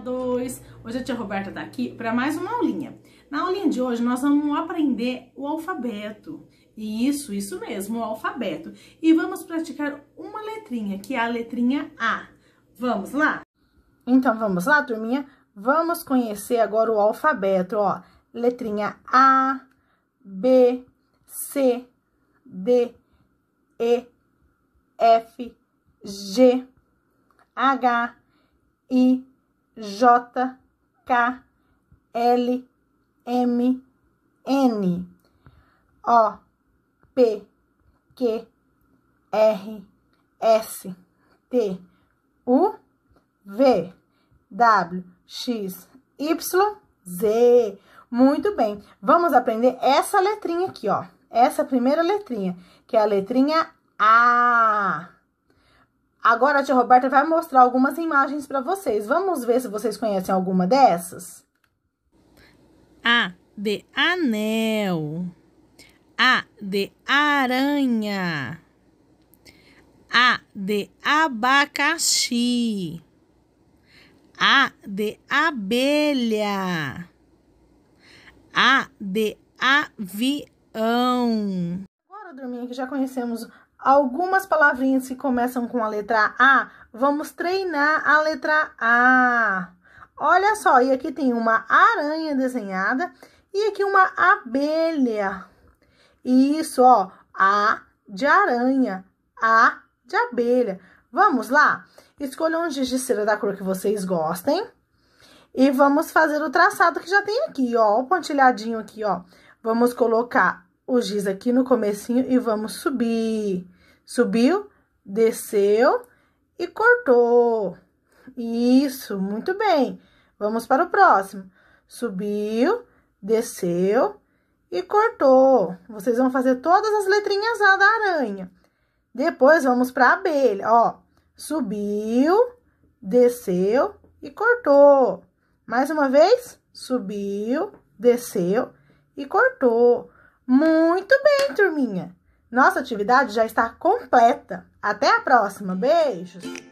2. Hoje a tia Roberta tá aqui para mais uma aulinha. Na aulinha de hoje nós vamos aprender o alfabeto. E isso, isso mesmo, o alfabeto. E vamos praticar uma letrinha, que é a letrinha A. Vamos lá? Então vamos lá, turminha? Vamos conhecer agora o alfabeto, ó. Letrinha A, B, C, D, E, F, G, H, I, J, K, L, M, N, O, P, Q, R, S, T, U, V, W, X, Y, Z. Muito bem, vamos aprender essa letrinha aqui, ó. Essa primeira letrinha, que é a letrinha A. Agora a tia Roberta vai mostrar algumas imagens para vocês. Vamos ver se vocês conhecem alguma dessas? A de anel. A de aranha. A de abacaxi. A de abelha. A de avião. Para dormir, que já conhecemos algumas palavrinhas que começam com a letra A, vamos treinar a letra A. Olha só, e aqui tem uma aranha desenhada e aqui uma abelha. E isso, ó, A de aranha, A de abelha. Vamos lá? Escolham um giz de cera da cor que vocês gostem. E vamos fazer o traçado que já tem aqui, ó, o pontilhadinho aqui, ó. Vamos colocar o giz aqui no comecinho e vamos subir. Subiu, desceu e cortou. Isso, muito bem. Vamos para o próximo. Subiu, desceu e cortou. Vocês vão fazer todas as letrinhas A da aranha. Depois, vamos para a abelha, ó. Subiu, desceu e cortou. Mais uma vez, subiu, desceu e cortou. Muito bem, turminha! Nossa atividade já está completa. Até a próxima. Beijos!